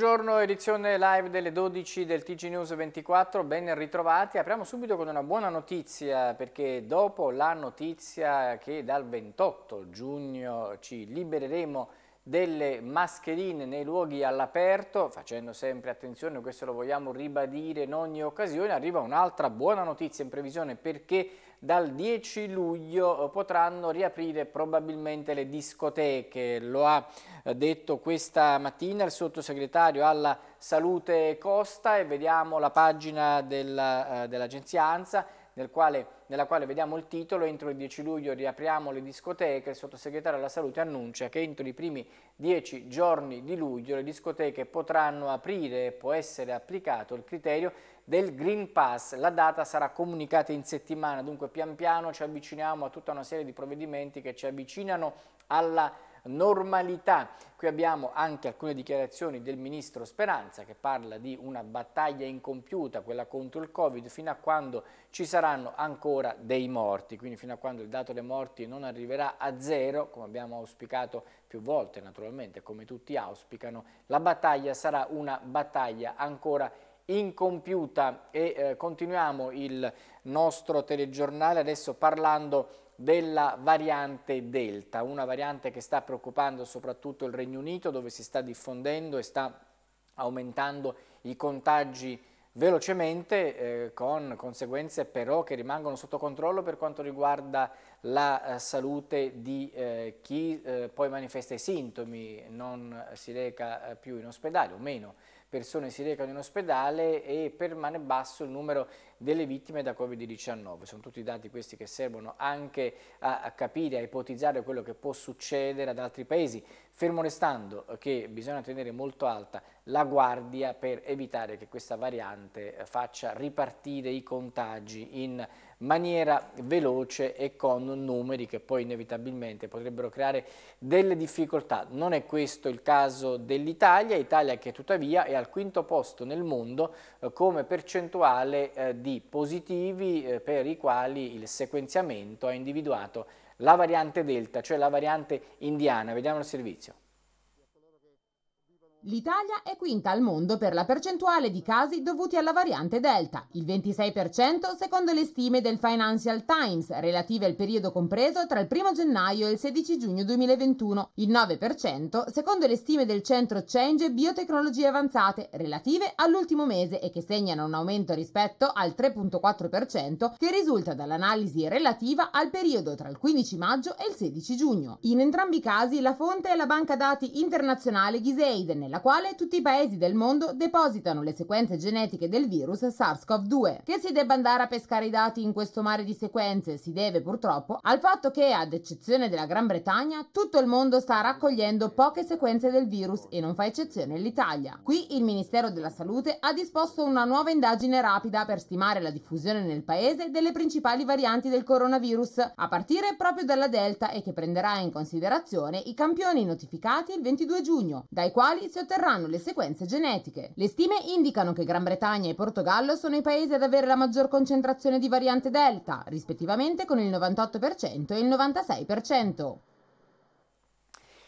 Buongiorno, edizione live delle 12 del TG News 24, ben ritrovati. Apriamo subito con una buona notizia perché dopo la notizia che dal 28 giugno ci libereremo delle mascherine nei luoghi all'aperto, facendo sempre attenzione, questo lo vogliamo ribadire in ogni occasione, arriva un'altra buona notizia in previsione perché dal 10 luglio eh, potranno riaprire probabilmente le discoteche. Lo ha eh, detto questa mattina il sottosegretario alla Salute Costa e vediamo la pagina eh, dell'agenzia dell ANSA nel quale, nella quale vediamo il titolo, entro il 10 luglio riapriamo le discoteche, il sottosegretario alla salute annuncia che entro i primi 10 giorni di luglio le discoteche potranno aprire e può essere applicato il criterio del Green Pass. La data sarà comunicata in settimana, dunque pian piano ci avviciniamo a tutta una serie di provvedimenti che ci avvicinano alla salute normalità. Qui abbiamo anche alcune dichiarazioni del ministro Speranza che parla di una battaglia incompiuta, quella contro il Covid, fino a quando ci saranno ancora dei morti, quindi fino a quando il dato dei morti non arriverà a zero, come abbiamo auspicato più volte naturalmente, come tutti auspicano, la battaglia sarà una battaglia ancora incompiuta e eh, continuiamo il nostro telegiornale adesso parlando della variante Delta, una variante che sta preoccupando soprattutto il Regno Unito dove si sta diffondendo e sta aumentando i contagi velocemente eh, con conseguenze però che rimangono sotto controllo per quanto riguarda la eh, salute di eh, chi eh, poi manifesta i sintomi, non si reca eh, più in ospedale o meno persone si recano in ospedale e permane basso il numero delle vittime da Covid-19. Sono tutti dati questi che servono anche a, capire, a ipotizzare quello che può succedere ad altri paesi, fermo restando che bisogna tenere molto alta la guardia per evitare che questa variante eh, faccia ripartire i contagi in maniera veloce e con numeri che poi inevitabilmente potrebbero creare delle difficoltà. Non è questo il caso dell'Italia, Italia che tuttavia è al quinto posto nel mondo eh, come percentuale eh, di positivi eh, per i quali il sequenziamento ha individuato la variante delta, cioè la variante indiana. Vediamo il servizio. L'Italia è quinta al mondo per la percentuale di casi dovuti alla variante Delta, il 26% secondo le stime del Financial Times relative al periodo compreso tra il 1 gennaio e il 16 giugno 2021, il 9% secondo le stime del centro Change Biotecnologie Avanzate relative all'ultimo mese e che segnano un aumento rispetto al 3.4% che risulta dall'analisi relativa al periodo tra il 15 maggio e il 16 giugno. In entrambi i casi la fonte è la banca dati internazionale Giseiden nella quale tutti i paesi del mondo depositano le sequenze genetiche del virus SARS-CoV-2. Che si debba andare a pescare i dati in questo mare di sequenze si deve purtroppo al fatto che, ad eccezione della Gran Bretagna, tutto il mondo sta raccogliendo poche sequenze del virus e non fa eccezione l'Italia. Qui il Ministero della Salute ha disposto una nuova indagine rapida per stimare la diffusione nel paese delle principali varianti del coronavirus, a partire proprio dalla Delta e che prenderà in considerazione i campioni notificati il 22 giugno, dai quali si otterranno le sequenze genetiche. Le stime indicano che Gran Bretagna e Portogallo sono i paesi ad avere la maggior concentrazione di variante Delta, rispettivamente con il 98% e il 96%.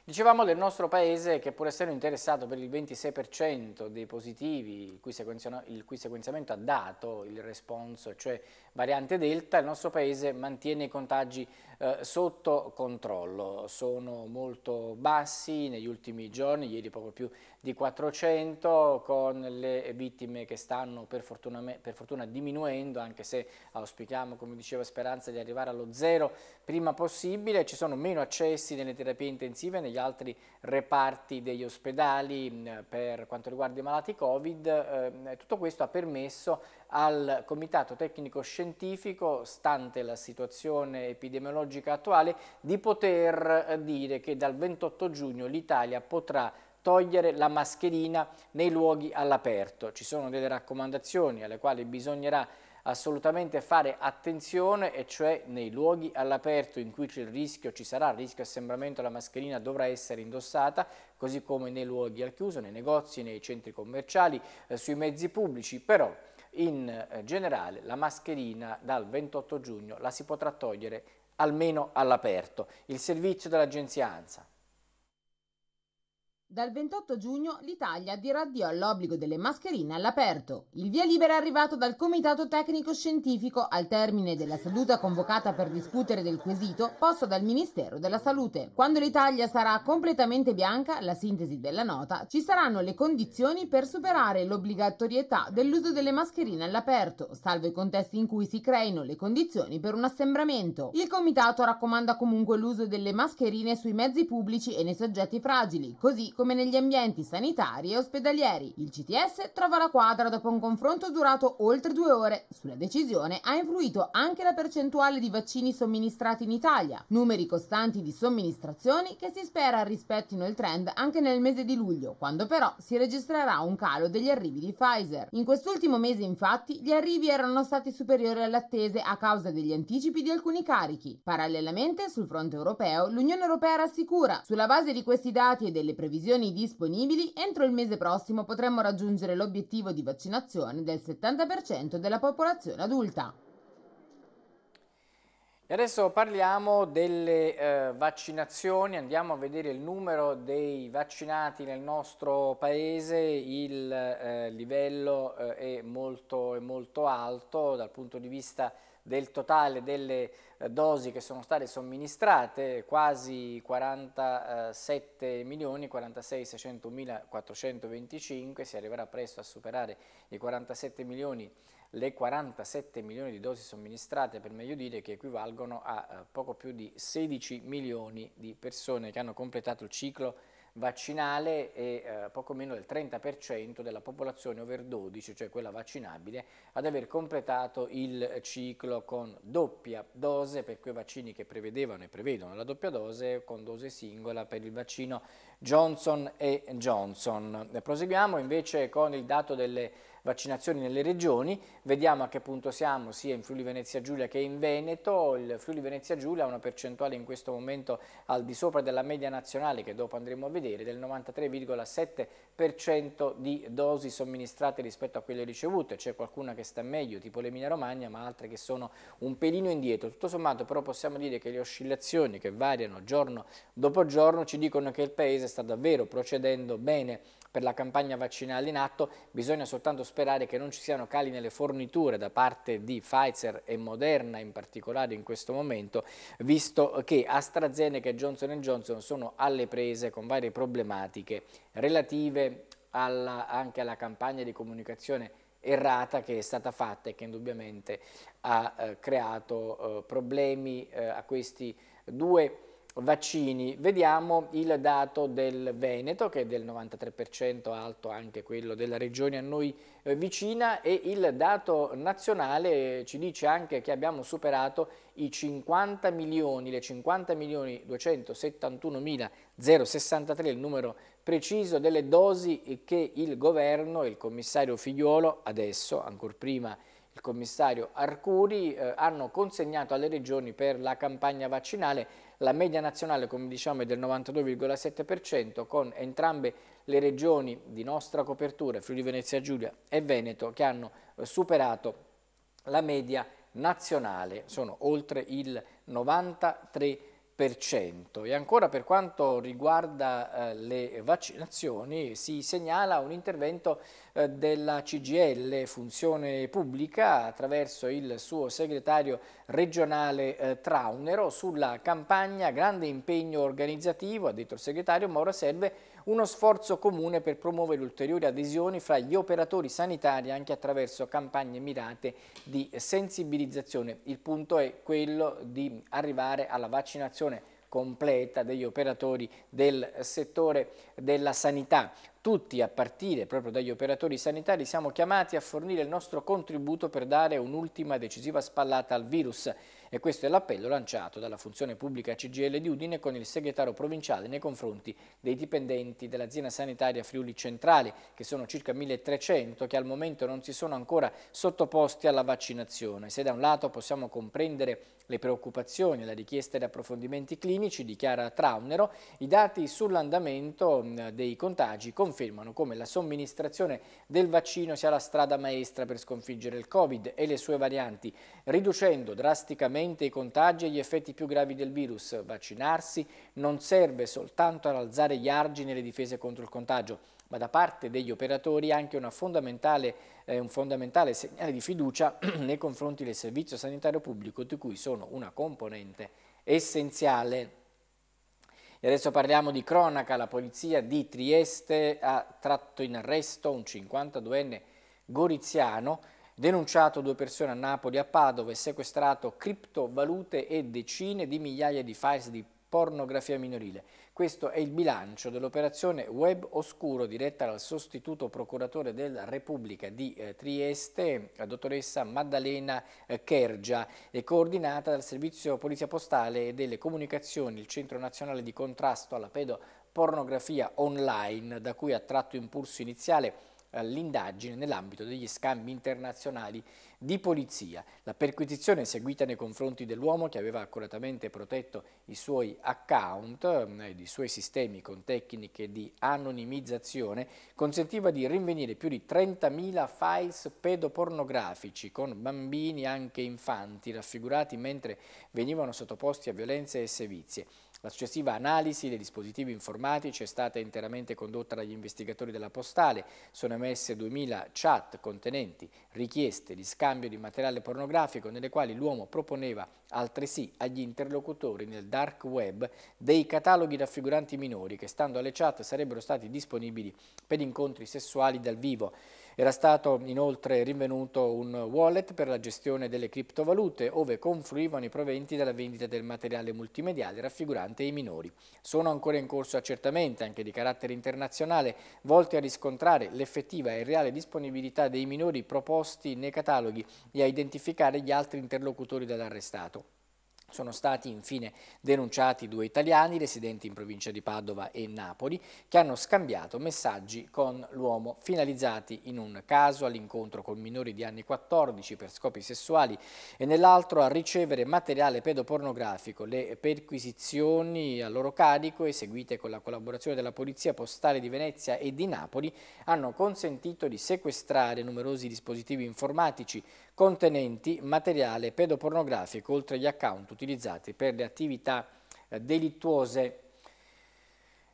Dicevamo del nostro paese che pur essendo interessato per il 26% dei positivi il cui, il cui, sequenziamento ha dato il responso, cioè variante delta, il nostro paese mantiene i contagi eh, sotto controllo, sono molto bassi negli ultimi giorni, ieri poco più di 400 con le vittime che stanno per fortuna, per fortuna diminuendo anche se auspichiamo come diceva Speranza di arrivare allo zero prima possibile, ci sono meno accessi nelle terapie intensive negli altri reparti degli ospedali mm, per quanto riguarda i malati Covid, ehm, tutto questo ha permesso al Comitato Tecnico Scientifico, stante la situazione epidemiologica logica attuale, di poter eh, dire che dal 28 giugno l'Italia potrà togliere la mascherina nei luoghi all'aperto. Ci sono delle raccomandazioni alle quali bisognerà assolutamente fare attenzione e cioè nei luoghi all'aperto in cui c'è il rischio, ci sarà il rischio assembramento, la mascherina dovrà essere indossata, così come nei luoghi al chiuso, nei negozi, nei centri commerciali, eh, sui mezzi pubblici, però in eh, generale la mascherina dal 28 giugno la si potrà togliere almeno all'aperto. Il servizio dell'agenzia ANSA. Dal 28 giugno l'Italia dirà addio all'obbligo delle mascherine all'aperto. Il via libera è arrivato dal Comitato Tecnico Scientifico al termine della seduta convocata per discutere del quesito posto dal Ministero della Salute. Quando l'Italia sarà completamente bianca, la sintesi della nota, ci saranno le condizioni per superare l'obbligatorietà dell'uso delle mascherine all'aperto, salvo i contesti in cui si creino le condizioni per un assembramento. Il Comitato raccomanda comunque l'uso delle mascherine sui mezzi pubblici e nei soggetti fragili, così come come negli ambienti sanitari e ospedalieri. Il CTS trova la quadra dopo un confronto durato oltre due ore. Sulla decisione ha influito anche la percentuale di vaccini somministrati in Italia, numeri costanti di somministrazioni che si spera rispettino il trend anche nel mese di luglio, quando però si registrerà un calo degli arrivi di Pfizer. In quest'ultimo mese infatti gli arrivi erano stati superiori alle attese a causa degli anticipi di alcuni carichi. Parallelamente sul fronte europeo l'Unione Europea rassicura sulla base di questi dati e delle previsioni dotazioni disponibili, entro il mese prossimo potremmo raggiungere l'obiettivo di vaccinazione del 70% della popolazione adulta. E adesso parliamo delle eh, vaccinazioni, andiamo a vedere il numero dei vaccinati nel nostro paese, il eh, livello eh, è, molto, è molto alto dal punto di vista del totale delle eh, dosi che sono state somministrate, quasi 47 milioni, 46 600 mila 425, si arriverà presto a superare i 47 milioni le 47 milioni di dosi somministrate per meglio dire che equivalgono a eh, poco più di 16 milioni di persone che hanno completato il ciclo vaccinale e eh, poco meno del 30% della popolazione over 12, cioè quella vaccinabile, ad aver completato il ciclo con doppia dose per quei vaccini che prevedevano e prevedono la doppia dose, con dose singola per il vaccino Johnson e Johnson. Proseguiamo invece con il dato delle vaccinazioni nelle regioni, vediamo a che punto siamo sia in Friuli Venezia Giulia che in Veneto, il Friuli Venezia Giulia ha una percentuale in questo momento al di sopra della media nazionale che dopo andremo a vedere del 93,7% di dosi somministrate rispetto a quelle ricevute, c'è qualcuna che sta meglio tipo l'Emilia Romagna ma altre che sono un pelino indietro, tutto sommato però possiamo dire che le oscillazioni che variano giorno dopo giorno ci dicono che il paese sta davvero procedendo bene per la campagna vaccinale in atto, bisogna soltanto sperare che non ci siano cali nelle forniture da parte di Pfizer e Moderna in particolare in questo momento, visto che AstraZeneca e Johnson Johnson sono alle prese con varie problematiche relative alla, anche alla campagna di comunicazione errata che è stata fatta e che indubbiamente ha eh, creato eh, problemi eh, a questi due vaccini, vediamo il dato del Veneto che è del 93% alto anche quello della regione a noi eh, vicina e il dato nazionale eh, ci dice anche che abbiamo superato i 50 milioni, le 50 milioni 271 mila 063 il numero preciso delle dosi che il governo, e il commissario Figliuolo adesso, ancora prima il commissario Arcuri, eh, hanno consegnato alle regioni per la campagna vaccinale la media nazionale, come diciamo, è del 92,7% con entrambe le regioni di nostra copertura, Friuli Venezia Giulia e Veneto, che hanno eh, superato la media nazionale, sono oltre il 93%. E ancora per quanto riguarda eh, le vaccinazioni si segnala un intervento eh, della CGL Funzione Pubblica attraverso il suo segretario regionale eh, Traunero sulla campagna Grande Impegno Organizzativo, ha detto il segretario, ma ora serve uno sforzo comune per promuovere ulteriori adesioni fra gli operatori sanitari anche attraverso campagne mirate di sensibilizzazione. Il punto è quello di arrivare alla vaccinazione completa degli operatori del settore della sanità. Tutti, a partire proprio dagli operatori sanitari, siamo chiamati a fornire il nostro contributo per dare un'ultima decisiva spallata al virus. E questo è l'appello lanciato dalla funzione pubblica CGL di Udine con il segretario provinciale nei confronti dei dipendenti dell'azienda sanitaria Friuli Centrale, che sono circa 1300 che al momento non si sono ancora sottoposti alla vaccinazione. Se da un lato possiamo comprendere le preoccupazioni e la richiesta di approfondimenti clinici, dichiara Traunero, i dati sull'andamento mm, dei contagi confermano come la somministrazione del vaccino sia la strada maestra per sconfiggere il Covid e le sue varianti, riducendo drasticamente velocemente i contagi e gli effetti più gravi del virus. Vaccinarsi non serve soltanto ad alzare gli argini e le difese contro il contagio, ma da parte degli operatori anche fondamentale, eh, un fondamentale segnale di fiducia nei confronti del servizio sanitario pubblico, di cui sono una componente essenziale. E adesso parliamo di cronaca, la polizia di Trieste ha tratto in arresto un 52enne goriziano Denunciato due persone a Napoli a Padova e sequestrato criptovalute e decine di migliaia di files di pornografia minorile. Questo è il bilancio dell'operazione Web Oscuro diretta dal sostituto procuratore della Repubblica di eh, Trieste, la dottoressa Maddalena eh, Kergia, e coordinata dal Servizio Polizia Postale e delle Comunicazioni, il Centro Nazionale di Contrasto alla Pedopornografia Online, da cui ha tratto impulso iniziale eh, l'indagine nell'ambito degli scambi internazionali di polizia. La perquisizione seguita nei confronti dell'uomo che aveva accuratamente protetto i suoi account mm, e i suoi sistemi con tecniche di anonimizzazione consentiva di rinvenire più di 30.000 files pedopornografici con bambini anche infanti raffigurati mentre venivano sottoposti a violenze e sevizie. La successiva analisi dei dispositivi informatici è stata interamente condotta dagli investigatori della Postale. Sono emesse 2000 chat contenenti richieste di scambio di materiale pornografico nelle quali l'uomo proponeva altresì agli interlocutori nel dark web dei cataloghi raffiguranti minori che stando alle chat sarebbero stati disponibili per incontri sessuali dal vivo. Era stato inoltre rinvenuto un wallet per la gestione delle criptovalute, ove confluivano i proventi della vendita del materiale multimediale raffigurante i minori. Sono ancora in corso accertamenti, anche di carattere internazionale, volti a riscontrare l'effettiva e reale disponibilità dei minori proposti nei cataloghi e a identificare gli altri interlocutori dell'arrestato. Sono stati infine denunciati due italiani residenti in provincia di Padova e Napoli che hanno scambiato messaggi con l'uomo finalizzati in un caso all'incontro con minori di anni 14 per scopi sessuali e nell'altro a ricevere materiale pedopornografico. Le perquisizioni a loro carico eseguite con la collaborazione della Polizia Postale di Venezia e di Napoli hanno consentito di sequestrare numerosi dispositivi informatici contenenti materiale pedopornografico oltre agli account utilizzati per le attività eh, delittuose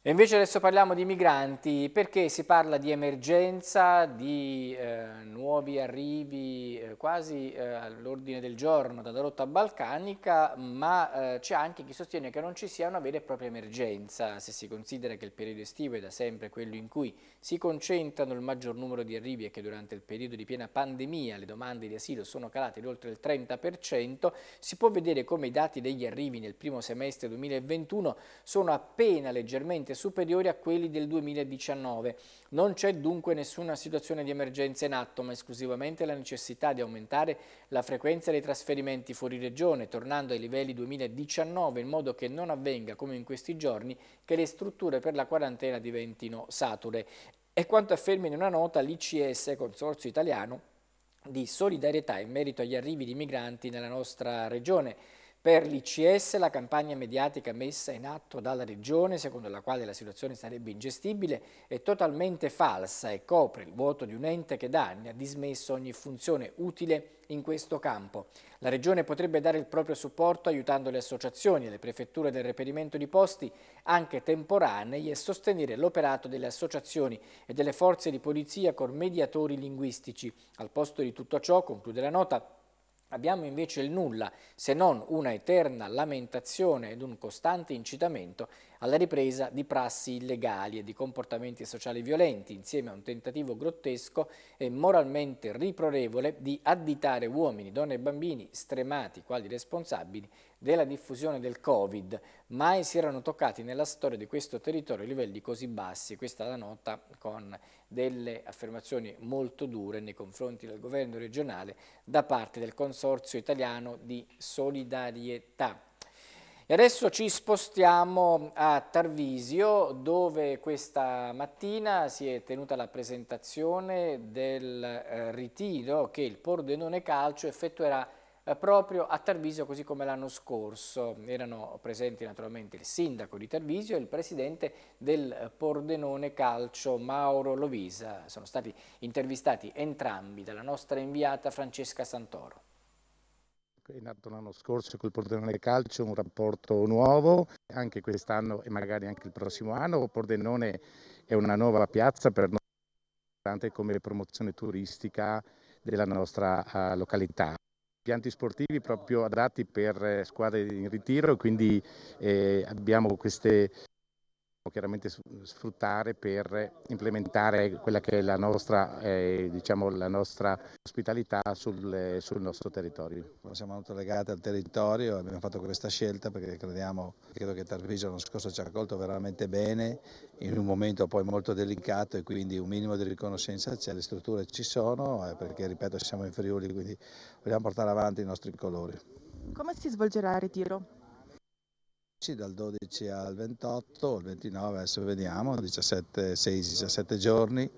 e invece adesso parliamo di migranti, perché si parla di emergenza, di eh, nuovi arrivi eh, quasi eh, all'ordine del giorno dalla rotta balcanica, ma eh, c'è anche chi sostiene che non ci sia una vera e propria emergenza, se si considera che il periodo estivo è da sempre quello in cui si concentrano il maggior numero di arrivi e che durante il periodo di piena pandemia le domande di asilo sono calate di oltre il 30%, si può vedere come i dati degli arrivi nel primo semestre 2021 sono appena leggermente superiori a quelli del 2019. Non c'è dunque nessuna situazione di emergenza in atto, ma esclusivamente la necessità di aumentare la frequenza dei trasferimenti fuori regione, tornando ai livelli 2019, in modo che non avvenga, come in questi giorni, che le strutture per la quarantena diventino sature. E quanto afferma in una nota l'ICS, Consorzio Italiano, di solidarietà in merito agli arrivi di migranti nella nostra regione per l'ICS la campagna mediatica messa in atto dalla Regione, secondo la quale la situazione sarebbe ingestibile, è totalmente falsa e copre il vuoto di un ente che da anni ha dismesso ogni funzione utile in questo campo. La Regione potrebbe dare il proprio supporto aiutando le associazioni e le prefetture del reperimento di posti, anche temporanei, e sostenere l'operato delle associazioni e delle forze di polizia con mediatori linguistici. Al posto di tutto ciò, conclude la nota, Abbiamo invece il nulla, se non una eterna lamentazione ed un costante incitamento alla ripresa di prassi illegali e di comportamenti sociali violenti, insieme a un tentativo grottesco e moralmente riprorevole di additare uomini, donne e bambini stremati quali responsabili della diffusione del Covid, mai si erano toccati nella storia di questo territorio livelli così bassi. Questa è la nota con delle affermazioni molto dure nei confronti del governo regionale da parte del Consorzio Italiano di Solidarietà. E adesso ci spostiamo a Tarvisio dove questa mattina si è tenuta la presentazione del eh, ritiro che il Pordenone Calcio effettuerà eh, proprio a Tarvisio così come l'anno scorso. Erano presenti naturalmente il sindaco di Tarvisio e il presidente del Pordenone Calcio Mauro Lovisa. Sono stati intervistati entrambi dalla nostra inviata Francesca Santoro. È nato l'anno scorso col Pordenone Calcio un rapporto nuovo, anche quest'anno e magari anche il prossimo anno. Pordenone è una nuova piazza per noi, importante come promozione turistica della nostra uh, località impianti sportivi proprio adatti per eh, squadre in ritiro, quindi eh, abbiamo queste chiaramente sfruttare per implementare quella che è la nostra, eh, diciamo, la nostra ospitalità sul, sul, nostro territorio. Siamo molto legati al territorio, abbiamo fatto questa scelta perché crediamo, credo che Tarvisio l'anno scorso ci ha accolto veramente bene, in un momento poi molto delicato e quindi un minimo di riconoscenza c'è, le strutture ci sono, eh, perché ripeto siamo in Friuli, quindi vogliamo portare avanti i nostri colori. Come si svolgerà il ritiro? dal 12 al 28, il 29 adesso vediamo, 16-17 giorni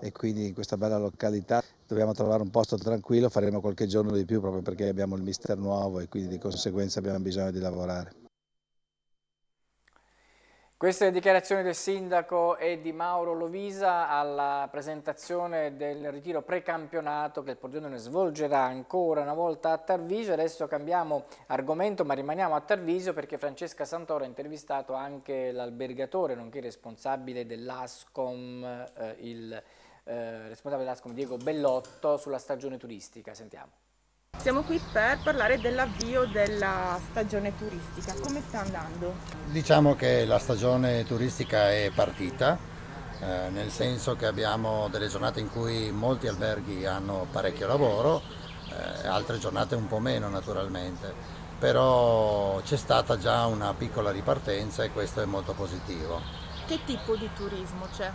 e quindi in questa bella località dobbiamo trovare un posto tranquillo, faremo qualche giorno di più proprio perché abbiamo il mister nuovo e quindi di conseguenza abbiamo bisogno di lavorare. Queste dichiarazioni del sindaco e di Mauro Lovisa alla presentazione del ritiro precampionato che il Pordenone svolgerà ancora una volta a Tarvisio. Adesso cambiamo argomento ma rimaniamo a Tarvisio perché Francesca Santoro ha intervistato anche l'albergatore, nonché responsabile dell'ASCOM, eh, il eh, responsabile dell'ASCOM Diego Bellotto sulla stagione turistica. Sentiamo. Siamo qui per parlare dell'avvio della stagione turistica. Come sta andando? Diciamo che la stagione turistica è partita, eh, nel senso che abbiamo delle giornate in cui molti alberghi hanno parecchio lavoro, eh, altre giornate un po' meno naturalmente, però c'è stata già una piccola ripartenza e questo è molto positivo. Che tipo di turismo c'è?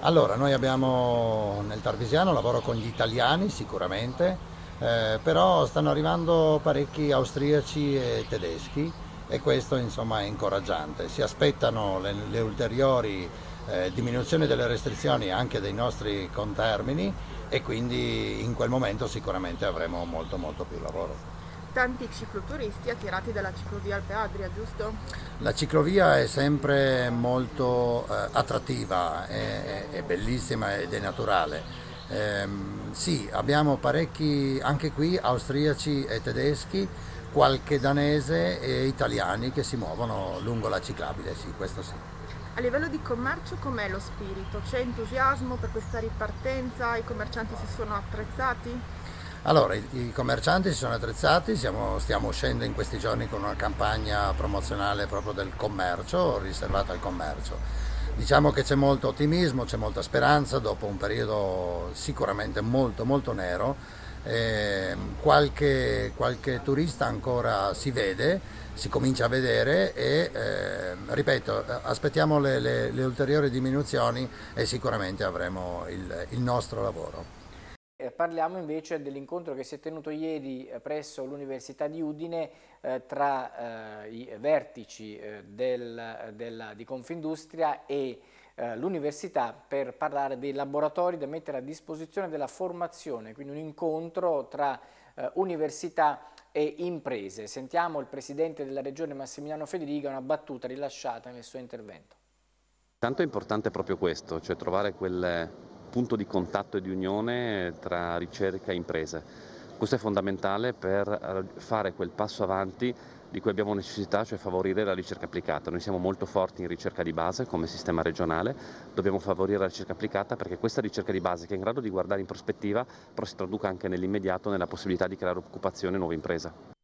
Allora, noi abbiamo nel Tarvisiano lavoro con gli italiani sicuramente, eh, però stanno arrivando parecchi austriaci e tedeschi e questo insomma, è incoraggiante. Si aspettano le, le ulteriori eh, diminuzioni delle restrizioni anche dei nostri contermini e quindi in quel momento sicuramente avremo molto molto più lavoro tanti cicloturisti attirati dalla ciclovia Alpe Adria, giusto? La ciclovia è sempre molto eh, attrattiva, è, è, bellissima ed è naturale. Eh, sì, abbiamo parecchi anche qui austriaci e tedeschi, qualche danese e italiani che si muovono lungo la ciclabile, sì, questo sì. A livello di commercio com'è lo spirito? C'è entusiasmo per questa ripartenza? I commercianti si sono attrezzati? Allora, i, i commercianti si sono attrezzati, siamo, stiamo uscendo in questi giorni con una campagna promozionale proprio del commercio, riservata al commercio Diciamo che c'è molto ottimismo, c'è molta speranza dopo un periodo sicuramente molto molto nero. Eh, qualche, qualche, turista ancora si vede, si comincia a vedere e eh, ripeto, aspettiamo le, le, le, ulteriori diminuzioni e sicuramente avremo il, il nostro lavoro parliamo invece dell'incontro che si è tenuto ieri eh, presso l'Università di Udine eh, tra eh, i vertici eh, del, della, di Confindustria e eh, l'università per parlare dei laboratori da mettere a disposizione della formazione, quindi un incontro tra eh, università e imprese. Sentiamo il Presidente della Regione Massimiliano Federica una battuta rilasciata nel suo intervento. Tanto è importante proprio questo, cioè trovare quel, punto di contatto e di unione tra ricerca e imprese. Questo è fondamentale per eh, fare quel passo avanti di cui abbiamo necessità, cioè favorire la ricerca applicata. Noi siamo molto forti in ricerca di base come sistema regionale, dobbiamo favorire la ricerca applicata perché questa ricerca di base che è in grado di guardare in prospettiva però si traduca anche nell'immediato nella possibilità di creare occupazione e nuova impresa.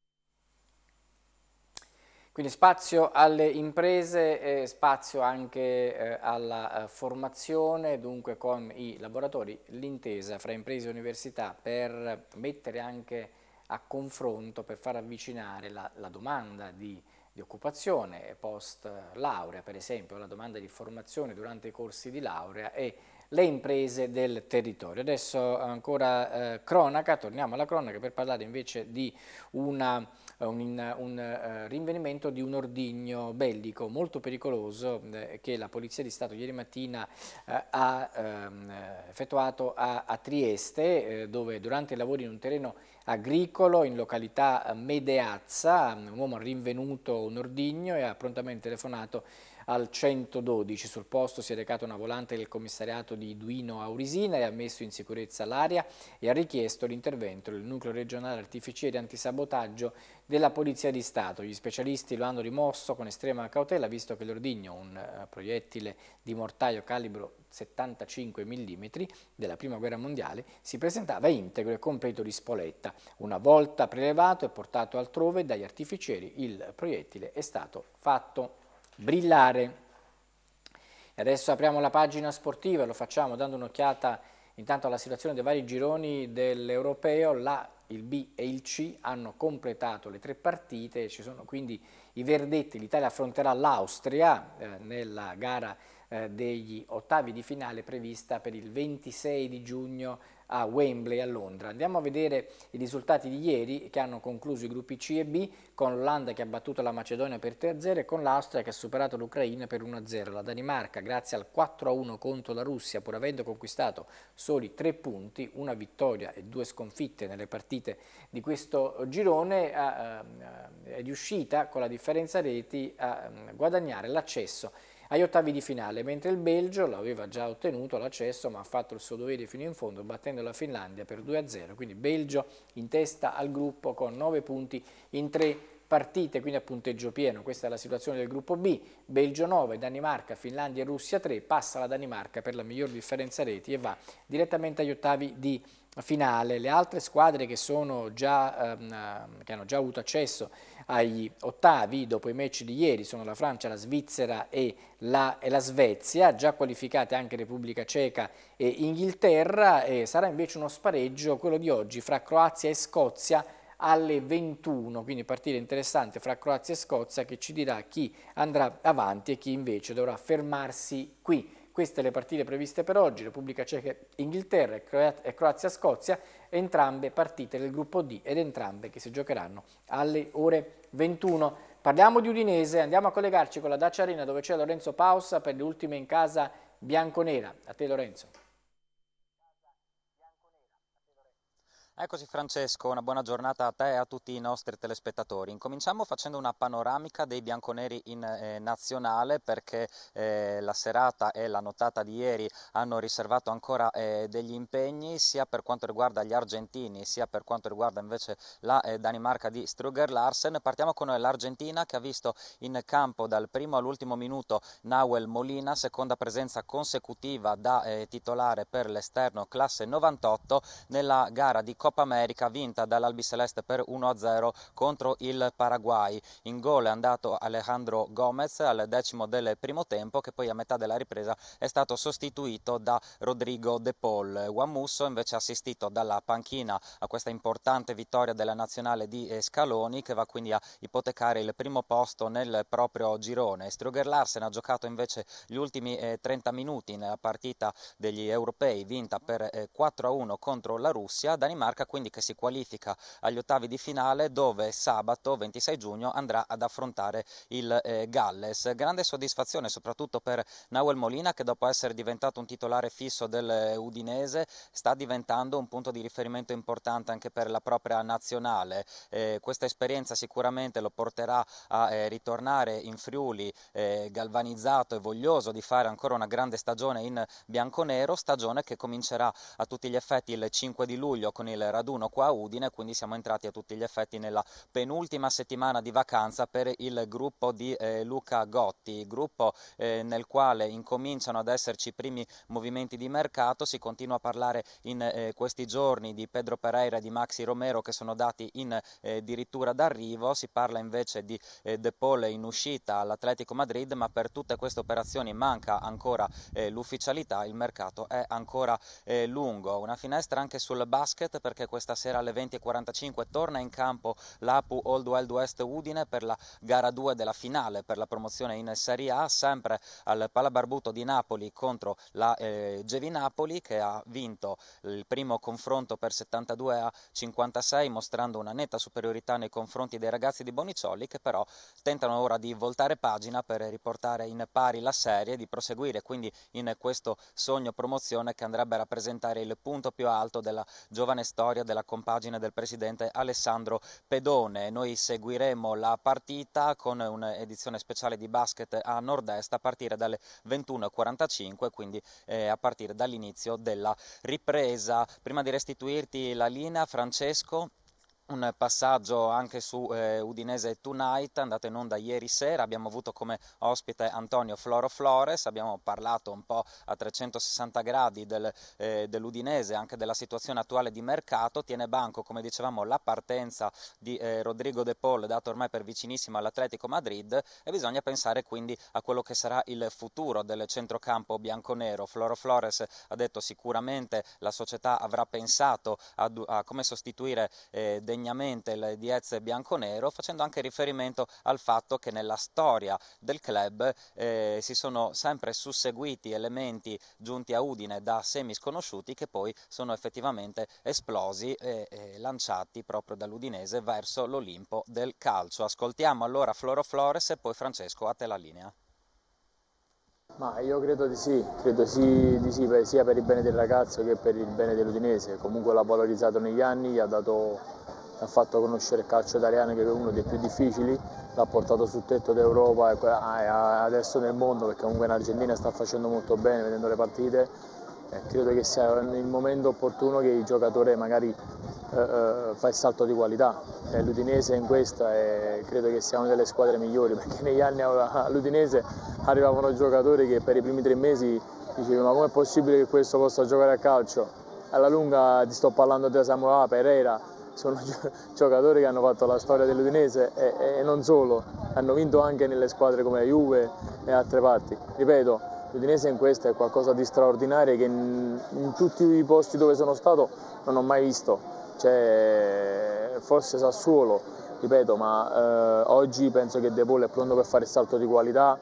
Quindi spazio alle imprese, eh, spazio anche eh, alla eh, formazione, dunque con i laboratori, l'intesa fra imprese e università per mettere anche a confronto, per far avvicinare la, la domanda di, di, occupazione post laurea, per esempio, la domanda di formazione durante i corsi di laurea e le imprese del territorio. Adesso ancora eh, cronaca, torniamo alla cronaca per parlare invece di una eh, un, un uh, rinvenimento di un ordigno bellico molto pericoloso eh, che la Polizia di Stato ieri mattina eh, ha ehm, effettuato a, a Trieste eh, dove durante i lavori in un terreno agricolo in località eh, Medeazza un uomo ha rinvenuto un ordigno e ha prontamente telefonato al 112. Sul posto si è recato una volante del commissariato di Duino Aurisina e ha messo in sicurezza l'area e ha richiesto l'intervento del nucleo regionale artificieri antisabotaggio della Polizia di Stato. Gli specialisti lo hanno rimosso con estrema cautela visto che l'ordigno, un eh, proiettile di mortaio calibro 75 mm della Prima Guerra Mondiale, si presentava integro e completo di spoletta. Una volta prelevato e portato altrove dagli artificieri, il proiettile è stato fatto brillare. E Adesso apriamo la pagina sportiva, lo facciamo dando un'occhiata intanto alla situazione dei vari gironi dell'Europeo, là il B e il C hanno completato le tre partite, ci sono quindi i verdetti, l'Italia affronterà l'Austria eh, nella gara eh, degli ottavi di finale prevista per il 26 di giugno a Wembley a Londra. Andiamo a vedere i risultati di ieri che hanno concluso i gruppi C e B con l'Olanda che ha battuto la Macedonia per 3-0 e con l'Austria che ha superato l'Ucraina per 1-0. La Danimarca grazie al 4-1 contro la Russia pur avendo conquistato soli 3 punti, una vittoria e due sconfitte nelle partite di questo girone ehm, è riuscita con la differenza reti a ehm, guadagnare l'accesso agli ottavi di finale, mentre il Belgio l'aveva già ottenuto l'accesso ma ha fatto il suo dovere fino in fondo battendo la Finlandia per 2-0, quindi Belgio in testa al gruppo con 9 punti in 3 partite, quindi a punteggio pieno, questa è la situazione del gruppo B, Belgio 9, Danimarca, Finlandia e Russia 3, passa la Danimarca per la miglior differenza reti e va direttamente agli ottavi di finale, le altre squadre che, già, ehm, che hanno già avuto accesso agli ottavi. Dopo i match di ieri sono la Francia, la Svizzera e la, e la Svezia, già qualificate anche Repubblica Ceca e Inghilterra. E sarà invece uno spareggio, quello di oggi, fra Croazia e Scozia alle 21, quindi partita interessante fra Croazia e Scozia che ci dirà chi andrà avanti e chi invece dovrà fermarsi qui. Queste le partite previste per oggi, Repubblica Ceca Inghilterra e Croazia-Scozia, entrambe partite del gruppo D ed entrambe che si giocheranno alle ore 21. Parliamo di Udinese, andiamo a collegarci con la Dacia Arena dove c'è Lorenzo Pausa per le ultime in casa bianconera. A te Lorenzo. Eccoci Francesco, una buona giornata a te e a tutti i nostri telespettatori. Incominciamo facendo una panoramica dei bianconeri in eh, nazionale perché eh, la serata e la nottata di ieri hanno riservato ancora eh, degli impegni sia per quanto riguarda gli argentini sia per quanto riguarda invece la eh, Danimarca di Struger Larsen. Partiamo con l'Argentina che ha visto in campo dal primo all'ultimo minuto Nahuel Molina, seconda presenza consecutiva da eh, titolare per l'esterno classe 98 nella gara di Coppa America vinta dall'Albiceleste per 1-0 contro il Paraguay. In gol è andato Alejandro Gomez al decimo del primo tempo che poi a metà della ripresa è stato sostituito da Rodrigo De Paul. Guamusso invece ha assistito dalla panchina a questa importante vittoria della nazionale di Scaloni che va quindi a ipotecare il primo posto nel proprio girone. Stroger Larsen ha giocato invece gli ultimi 30 eh, minuti nella partita degli europei vinta per 4-1 eh, contro la Russia. Danimarca Danimarca, quindi che si qualifica agli ottavi di finale dove sabato 26 giugno andrà ad affrontare il eh, Galles. Grande soddisfazione soprattutto per Nahuel Molina che dopo essere diventato un titolare fisso del eh, Udinese sta diventando un punto di riferimento importante anche per la propria nazionale. Eh, questa esperienza sicuramente lo porterà a eh, ritornare in Friuli eh, galvanizzato e voglioso di fare ancora una grande stagione in bianconero, stagione che comincerà a tutti gli effetti il 5 di luglio con il raduno qua a Udine, quindi siamo entrati a tutti gli effetti nella penultima settimana di vacanza per il gruppo di eh, Luca Gotti, gruppo eh, nel quale incominciano ad esserci i primi movimenti di mercato, si continua a parlare in eh, questi giorni di Pedro Pereira e di Maxi Romero che sono dati in eh, dirittura d'arrivo, si parla invece di eh, De Paul in uscita all'Atletico Madrid, ma per tutte queste operazioni manca ancora eh, l'ufficialità, il mercato è ancora lungo. Una finestra anche sul basket perché perché questa sera alle 20.45 torna in campo l'Apu Old Wild West Udine per la gara 2 della finale per la promozione in Serie A, sempre al Palabarbuto di Napoli contro la eh, Gevi Napoli che ha vinto il primo confronto per 72 a 56 mostrando una netta superiorità nei confronti dei ragazzi di Bonicioli che però tentano ora di voltare pagina per riportare in pari la serie, di proseguire quindi in questo sogno promozione che andrebbe a rappresentare il punto più alto della giovane stagione storia della compagine del presidente Alessandro Pedone. Noi seguiremo la partita con un'edizione speciale di basket a nord-est a partire dalle 21.45, quindi eh, a partire dall'inizio della ripresa. Prima di restituirti la linea, Francesco un passaggio anche su eh, Udinese Tonight, andate in onda ieri sera. Abbiamo avuto come ospite Antonio Floro Flores, abbiamo parlato un po' a 360 gradi del, eh, dell'Udinese, anche della situazione attuale di mercato. Tiene banco, come dicevamo, la partenza di eh, Rodrigo De Paul, dato ormai per vicinissimo all'Atletico Madrid, e bisogna pensare quindi a quello che sarà il futuro del centrocampo bianconero. Floro Flores ha detto sicuramente la società avrà pensato a, a come sostituire eh, De degnamente il Diez bianconero, facendo anche riferimento al fatto che nella storia del club eh, si sono sempre susseguiti elementi giunti a Udine da semi sconosciuti che poi sono effettivamente esplosi e, e lanciati proprio dall'Udinese verso l'Olimpo del calcio. Ascoltiamo allora Floro Flores e poi Francesco a te la linea. Ma io credo di sì, credo sì, di sì per, sia per il bene del ragazzo che per il bene dell'Udinese. Comunque l'ha valorizzato negli anni, gli ha dato ha fatto conoscere il calcio italiano che è uno dei più difficili, l'ha portato sul tetto d'Europa e adesso nel mondo perché comunque in Argentina sta facendo molto bene vedendo le partite. Eh, credo che sia il momento opportuno che il giocatore magari eh, eh fa il salto di qualità. Eh, L'Udinese in questa e eh, credo che sia una delle squadre migliori perché negli anni all'Udinese arrivavano giocatori che per i primi tre mesi dicevano ma com'è possibile che questo possa giocare a calcio? Alla lunga ti sto parlando di Samoa, Pereira, sono giocatori che hanno fatto la storia dell'Udinese e, e non solo, hanno vinto anche nelle squadre come Juve e altre parti. Ripeto, l'Udinese in questo è qualcosa di straordinario che in, in tutti i posti dove sono stato non ho mai visto. C'è cioè, forse Sassuolo, ripeto, ma eh, oggi penso che De Paul è pronto per fare il salto di qualità,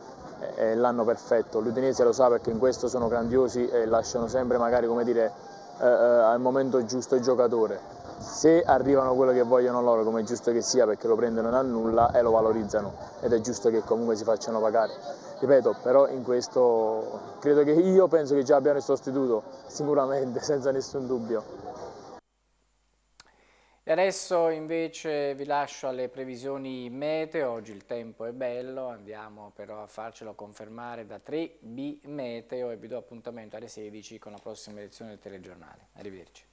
è l'anno perfetto. L'Udinese lo sa perché in questo sono grandiosi e lasciano sempre magari, come dire, eh, eh, al momento giusto il giocatore. Se arrivano quello che vogliono loro, come è giusto che sia, perché lo prendono da nulla e lo valorizzano ed è giusto che comunque si facciano pagare. Ripeto, però in questo credo che io penso che già abbiano il sostituto, sicuramente, senza nessun dubbio. E adesso invece vi lascio alle previsioni meteo, oggi il tempo è bello, andiamo però a farcelo confermare da 3B Meteo e vi do appuntamento alle 16 con la prossima edizione del telegiornale. Arrivederci.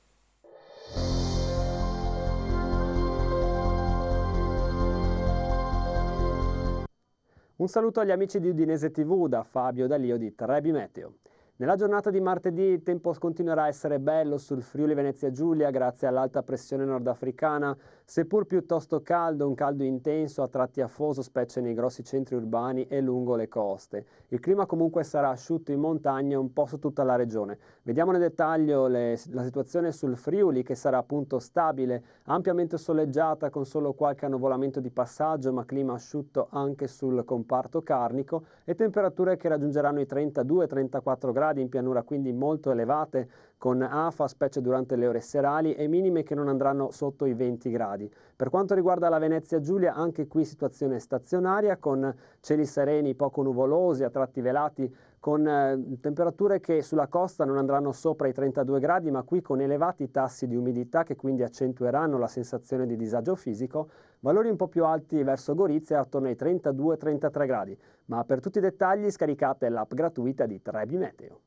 Un saluto agli amici di Udinese TV da Fabio D'Alio di 3B Meteo. Nella giornata di martedì il tempo continuerà a essere bello sul Friuli Venezia Giulia grazie all'alta pressione nordafricana Seppur piuttosto caldo, un caldo intenso, a tratti afoso, specie nei grossi centri urbani e lungo le coste. Il clima comunque sarà asciutto in montagna un po' su tutta la regione. Vediamo nel dettaglio le, la situazione sul Friuli che sarà appunto stabile, ampiamente soleggiata con solo qualche annuvolamento di passaggio, ma clima asciutto anche sul comparto carnico e temperature che raggiungeranno i 32-34 gradi in pianura, quindi molto elevate con AFA specie durante le ore serali e minime che non andranno sotto i 20 gradi. Per quanto riguarda la Venezia Giulia, anche qui situazione stazionaria con cieli sereni poco nuvolosi, a tratti velati, con eh, temperature che sulla costa non andranno sopra i 32 gradi, ma qui con elevati tassi di umidità che quindi accentueranno la sensazione di disagio fisico, valori un po' più alti verso Gorizia attorno ai 32-33 gradi. Ma per tutti i dettagli scaricate l'app gratuita di Trebi Meteo.